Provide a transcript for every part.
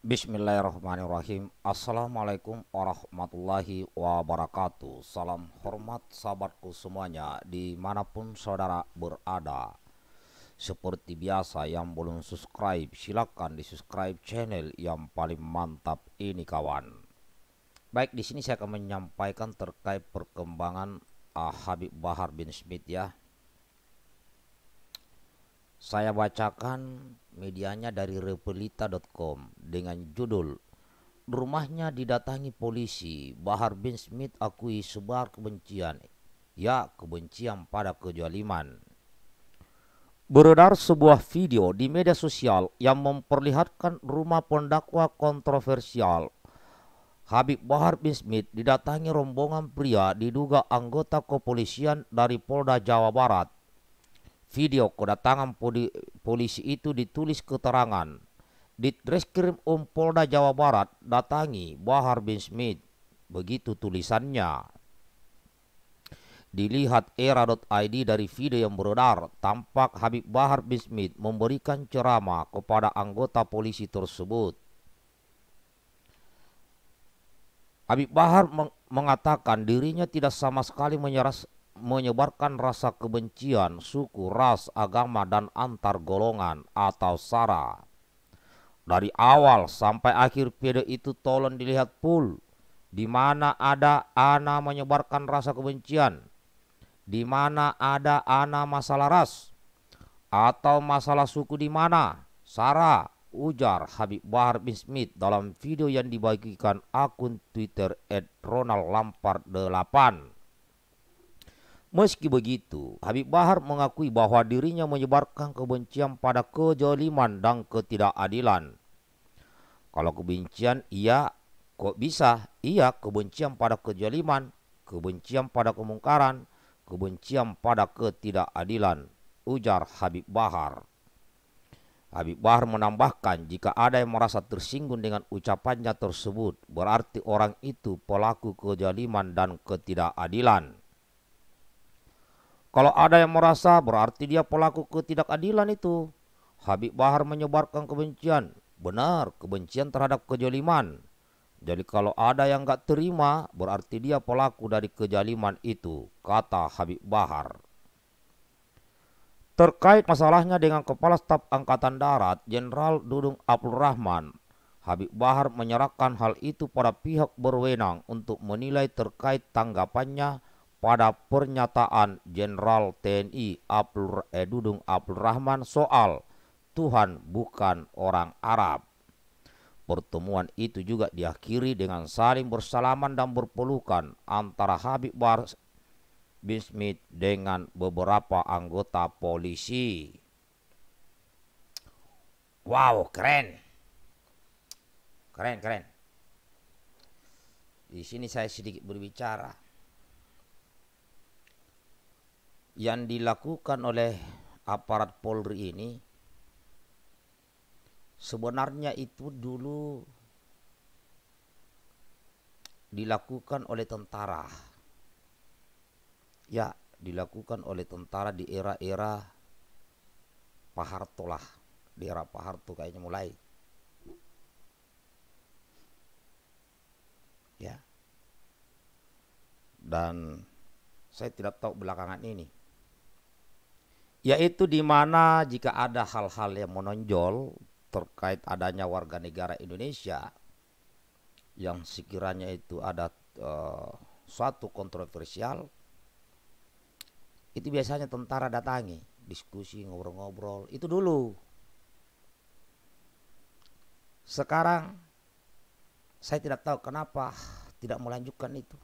Bismillahirrahmanirrahim Assalamualaikum warahmatullahi wabarakatuh Salam hormat sahabatku semuanya Dimanapun saudara berada Seperti biasa yang belum subscribe Silahkan di subscribe channel yang paling mantap ini kawan Baik di sini saya akan menyampaikan terkait perkembangan uh, Habib Bahar bin Smith ya Saya bacakan medianya dari repelita.com dengan judul Rumahnya didatangi polisi, Bahar bin Smith akui sebar kebencian, ya kebencian pada kejoliman. Beredar sebuah video di media sosial yang memperlihatkan rumah pendakwa kontroversial Habib Bahar bin Smith didatangi rombongan pria diduga anggota kepolisian dari Polda Jawa Barat video kedatangan poli, polisi itu ditulis keterangan. reskrim Um Polda Jawa Barat datangi Bahar bin Smith. Begitu tulisannya. Dilihat era.id dari video yang beredar, tampak Habib Bahar bin Smith memberikan ceramah kepada anggota polisi tersebut. Habib Bahar mengatakan dirinya tidak sama sekali menyerah menyebarkan rasa kebencian suku, ras, agama, dan antar golongan atau sara. Dari awal sampai akhir periode itu tolong dilihat pul, di mana ada ana menyebarkan rasa kebencian, di mana ada ana masalah ras, atau masalah suku di mana, sara, ujar Habib Bahar bin Smith dalam video yang dibagikan akun Twitter at 8. Meski begitu, Habib Bahar mengakui bahwa dirinya menyebarkan kebencian pada kejoliman dan ketidakadilan. Kalau kebencian, iya kok bisa, iya kebencian pada kejoliman, kebencian pada kemungkaran, kebencian pada ketidakadilan, ujar Habib Bahar. Habib Bahar menambahkan jika ada yang merasa tersinggung dengan ucapannya tersebut, berarti orang itu pelaku kejoliman dan ketidakadilan. Kalau ada yang merasa berarti dia pelaku ketidakadilan itu. Habib Bahar menyebarkan kebencian. Benar, kebencian terhadap kejoliman. Jadi kalau ada yang gak terima berarti dia pelaku dari kejaliman itu, kata Habib Bahar. Terkait masalahnya dengan Kepala Staf Angkatan Darat, Jenderal Dudung Abdul Rahman, Habib Bahar menyerahkan hal itu pada pihak berwenang untuk menilai terkait tanggapannya pada pernyataan Jenderal TNI Abdul Edudung Abdul Rahman soal Tuhan bukan orang Arab. Pertemuan itu juga diakhiri dengan saling bersalaman dan berpelukan antara Habib Bar bin Smith dengan beberapa anggota polisi. Wow, keren. Keren, keren. Di sini saya sedikit berbicara yang dilakukan oleh aparat Polri ini sebenarnya itu dulu dilakukan oleh tentara. Ya, dilakukan oleh tentara di era-era Pak Harto lah. Di era Pak Harto kayaknya mulai. Ya. Dan saya tidak tahu belakangan ini yaitu di mana jika ada hal-hal yang menonjol terkait adanya warga negara Indonesia yang sekiranya itu ada uh, suatu kontroversial itu biasanya tentara datangi diskusi ngobrol-ngobrol itu dulu sekarang saya tidak tahu kenapa tidak melanjutkan itu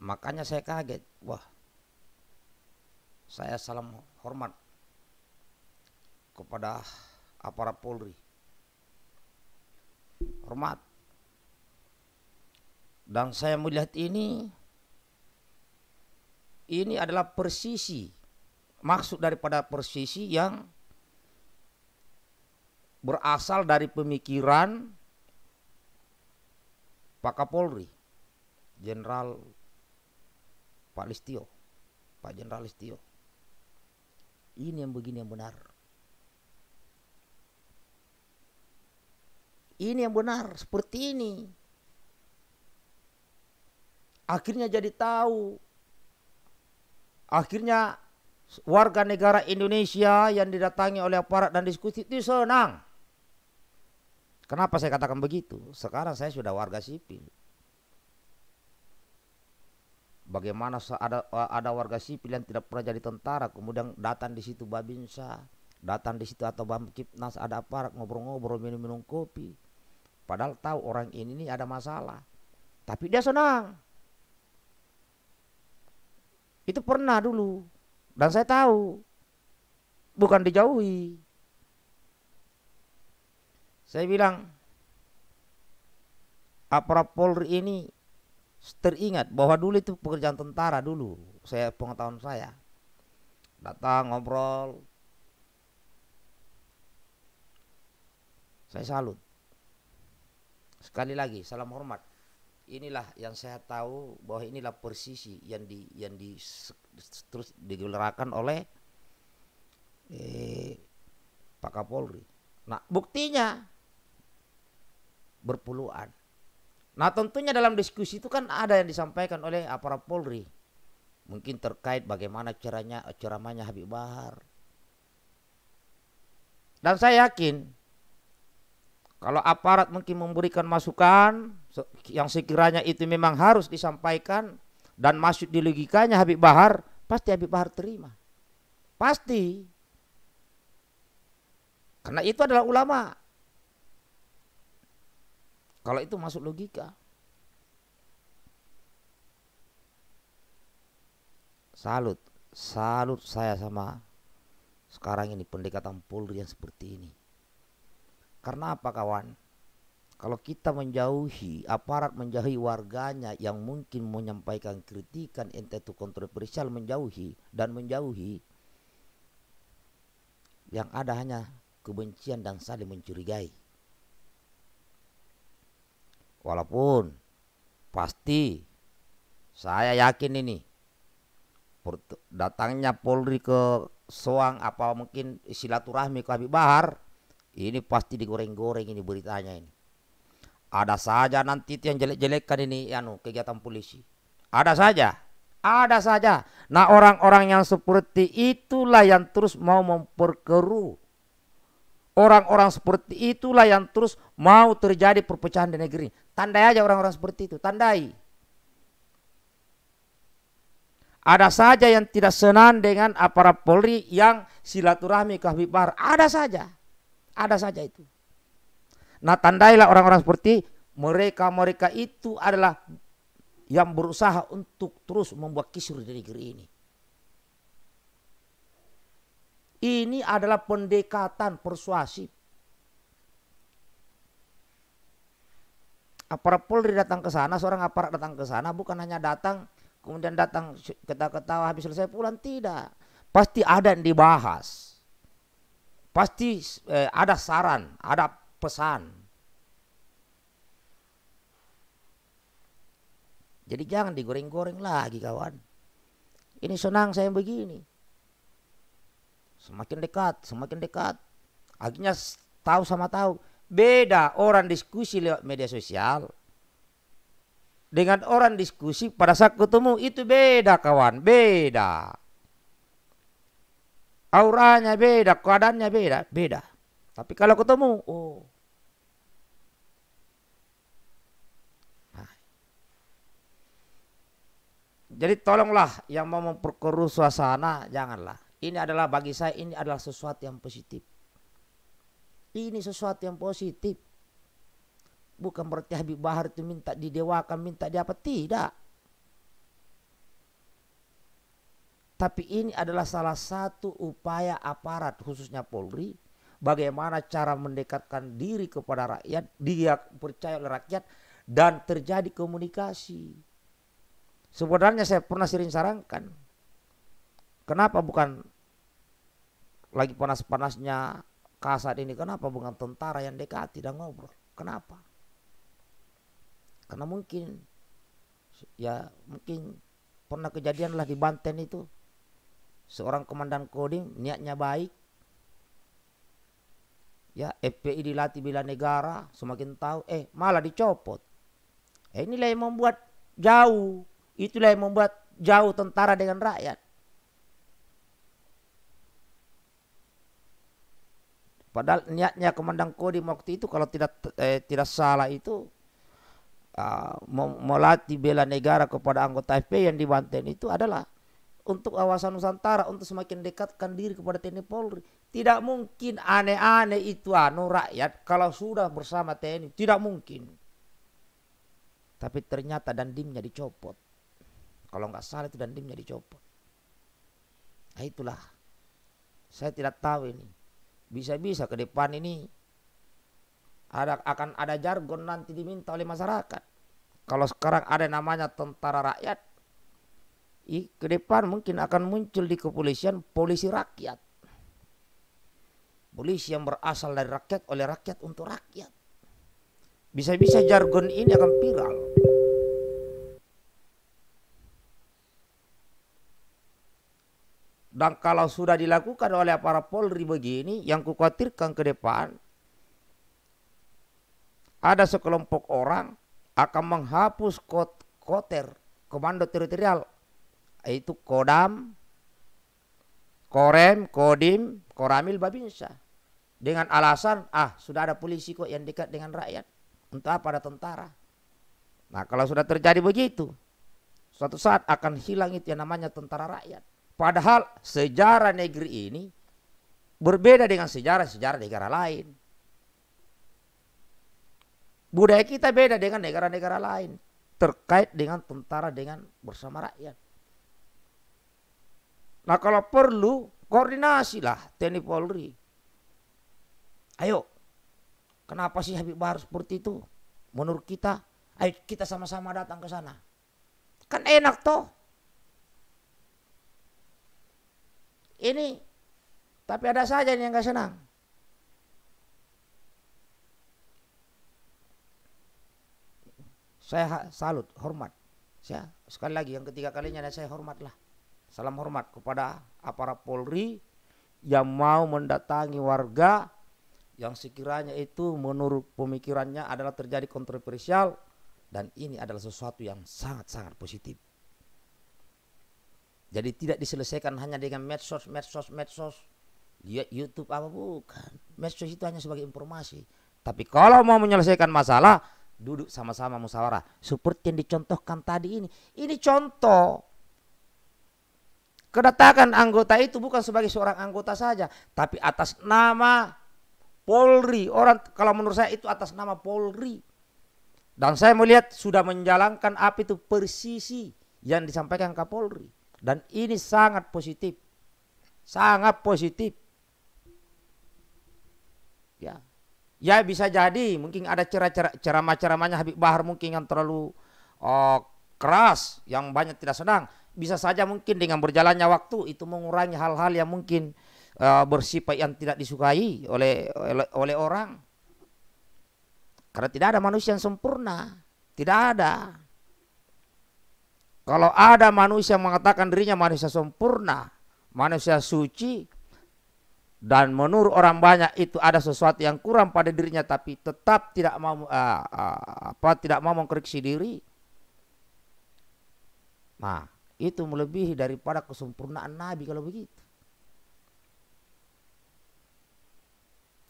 makanya saya kaget wah saya salam hormat kepada aparat Polri. Hormat. Dan saya melihat ini ini adalah persisi maksud daripada persisi yang berasal dari pemikiran Pak Kapolri, Jenderal Pak Listio, Pak Jenderal Listio ini yang begini yang benar. Ini yang benar, seperti ini. Akhirnya jadi tahu. Akhirnya warga negara Indonesia yang didatangi oleh aparat dan diskusi itu senang. Kenapa saya katakan begitu? Sekarang saya sudah warga sipil. Bagaimana ada eh, ada warga sipil yang tidak pernah jadi tentara kemudian datang di situ Babinsa, datang di situ atau Bamkipnas ada apa ngobrol-ngobrol minum-minum kopi. Padahal tahu orang ini nih ada masalah. Tapi dia senang. Itu pernah dulu dan saya tahu. Bukan dijauhi. Saya bilang aparat Polri ini teringat bahwa dulu itu pekerjaan tentara dulu saya pengetahuan saya datang ngobrol saya salut sekali lagi salam hormat inilah yang saya tahu bahwa inilah persisi yang di yang di terus digelarkan oleh eh, Pak Kapolri. Nah buktinya berpuluhan Nah tentunya dalam diskusi itu kan ada yang disampaikan oleh aparat ah, Polri. Mungkin terkait bagaimana caranya eh, ceramahnya Habib Bahar. Dan saya yakin kalau aparat mungkin memberikan masukan yang sekiranya itu memang harus disampaikan dan masuk di logikanya Habib Bahar, pasti Habib Bahar terima. Pasti. Karena itu adalah ulama. Kalau itu masuk logika. Salut, salut saya sama sekarang ini pendekatan Polri yang seperti ini. Karena apa kawan? Kalau kita menjauhi aparat menjauhi warganya yang mungkin menyampaikan kritikan entah itu kontroversial menjauhi dan menjauhi yang ada hanya kebencian dan saling mencurigai. Walaupun pasti saya yakin ini datangnya Polri ke Soang apa mungkin silaturahmi ke Habib Bahar ini pasti digoreng-goreng ini beritanya ini. Ada saja nanti itu yang jelek-jelekkan ini anu kegiatan polisi. Ada saja. Ada saja. Nah orang-orang yang seperti itulah yang terus mau memperkeruh Orang-orang seperti itulah yang terus mau terjadi perpecahan di negeri. Tandai aja orang-orang seperti itu, tandai. Ada saja yang tidak senang dengan aparat Polri yang silaturahmi ke Habib Bahar. Ada saja. Ada saja itu. Nah tandailah orang-orang seperti mereka-mereka itu adalah yang berusaha untuk terus membuat kisur di negeri ini. Ini adalah pendekatan persuasif. Aparat Polri datang ke sana, seorang aparat datang ke sana bukan hanya datang kemudian datang ketawa-ketawa habis selesai pulang tidak. Pasti ada yang dibahas. Pasti eh, ada saran, ada pesan. Jadi jangan digoreng-goreng lagi kawan. Ini senang saya begini. Semakin dekat, semakin dekat. Akhirnya tahu sama tahu. Beda orang diskusi lewat media sosial dengan orang diskusi pada saat ketemu itu beda kawan, beda. Auranya beda, keadaannya beda, beda. Tapi kalau ketemu, oh. Nah. Jadi tolonglah yang mau memperkeruh suasana, janganlah. Ini adalah bagi saya ini adalah sesuatu yang positif. Ini sesuatu yang positif. Bukan berarti Habib Bahar itu minta didewakan, minta di apa. Tidak. Tapi ini adalah salah satu upaya aparat khususnya Polri. Bagaimana cara mendekatkan diri kepada rakyat. Dia percaya oleh rakyat. Dan terjadi komunikasi. Sebenarnya saya pernah sering sarankan. Kenapa bukan lagi panas-panasnya kasat ini kenapa bukan tentara yang dekat tidak ngobrol kenapa karena mungkin ya mungkin pernah kejadian lah di Banten itu seorang komandan Kodim niatnya baik ya FPI dilatih bila negara semakin tahu eh malah dicopot eh, inilah yang membuat jauh itulah yang membuat jauh tentara dengan rakyat Padahal niatnya Komandan kodi waktu itu kalau tidak eh, tidak salah itu uh, melatih bela negara kepada anggota FP yang di Banten itu adalah untuk awasan Nusantara untuk semakin dekatkan diri kepada TNI Polri. Tidak mungkin aneh-aneh itu anu rakyat kalau sudah bersama TNI, tidak mungkin. Tapi ternyata dandimnya dicopot. Kalau nggak salah itu dandimnya dicopot. Nah itulah. Saya tidak tahu ini bisa-bisa ke depan ini ada akan ada jargon nanti diminta oleh masyarakat. Kalau sekarang ada namanya tentara rakyat, i, ke depan mungkin akan muncul di kepolisian polisi rakyat. Polisi yang berasal dari rakyat oleh rakyat untuk rakyat. Bisa-bisa jargon ini akan viral. Dan kalau sudah dilakukan oleh para polri begini, yang kukhawatirkan ke depan, ada sekelompok orang akan menghapus kot koter, komando teritorial, yaitu Kodam, Korem, Kodim, Koramil, Babinsa. Dengan alasan, ah sudah ada polisi kok yang dekat dengan rakyat. entah pada tentara? Nah kalau sudah terjadi begitu, suatu saat akan hilang itu yang namanya tentara rakyat. Padahal sejarah negeri ini berbeda dengan sejarah-sejarah negara lain. Budaya kita beda dengan negara-negara lain terkait dengan tentara dengan bersama rakyat. Nah kalau perlu koordinasilah TNI Polri. Ayo, kenapa sih Habib Bahar seperti itu? Menurut kita, ayo kita sama-sama datang ke sana. Kan enak toh ini tapi ada saja yang nggak senang saya salut hormat saya sekali lagi yang ketiga kalinya saya hormatlah salam hormat kepada aparat Polri yang mau mendatangi warga yang sekiranya itu menurut pemikirannya adalah terjadi kontroversial dan ini adalah sesuatu yang sangat-sangat positif. Jadi tidak diselesaikan hanya dengan medsos, medsos, medsos. Lihat ya, YouTube apa bukan. Medsos itu hanya sebagai informasi. Tapi kalau mau menyelesaikan masalah, duduk sama-sama musyawarah. Seperti yang dicontohkan tadi ini. Ini contoh. Kedatangan anggota itu bukan sebagai seorang anggota saja, tapi atas nama Polri. Orang kalau menurut saya itu atas nama Polri. Dan saya melihat sudah menjalankan apa itu persisi yang disampaikan Kapolri. Dan ini sangat positif. Sangat positif. Ya. Ya bisa jadi mungkin ada ceramah-ceramahnya Habib Bahar mungkin yang terlalu oh, keras, yang banyak tidak senang. Bisa saja mungkin dengan berjalannya waktu itu mengurangi hal-hal yang mungkin uh, bersifat yang tidak disukai oleh oleh, oleh orang. Karena tidak ada manusia yang sempurna. Tidak ada. Kalau ada manusia yang mengatakan dirinya manusia sempurna, manusia suci, dan menurut orang banyak itu ada sesuatu yang kurang pada dirinya, tapi tetap tidak mau uh, uh, apa tidak mau mengkoreksi diri. Nah, itu melebihi daripada kesempurnaan Nabi kalau begitu.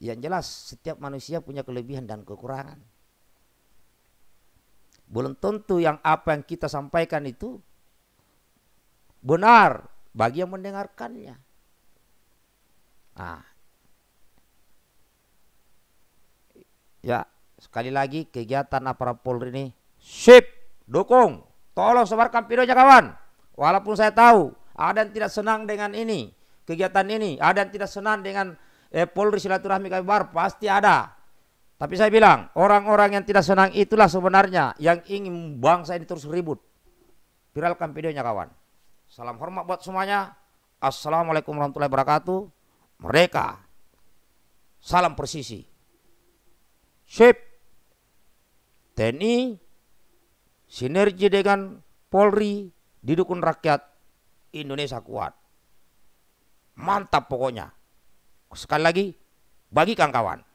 Yang jelas setiap manusia punya kelebihan dan kekurangan belum tentu yang apa yang kita sampaikan itu benar bagi yang mendengarkannya. Nah, ya sekali lagi kegiatan aparat Polri ini sip dukung tolong sebarkan videonya kawan walaupun saya tahu ada yang tidak senang dengan ini kegiatan ini ada yang tidak senang dengan eh, Polri silaturahmi Kabar pasti ada tapi saya bilang, orang-orang yang tidak senang itulah sebenarnya yang ingin bangsa ini terus ribut. Viralkan videonya kawan. Salam hormat buat semuanya. Assalamualaikum warahmatullahi wabarakatuh. Mereka. Salam persisi. Sip. TNI sinergi dengan Polri didukung rakyat Indonesia kuat. Mantap pokoknya. Sekali lagi, bagikan kawan.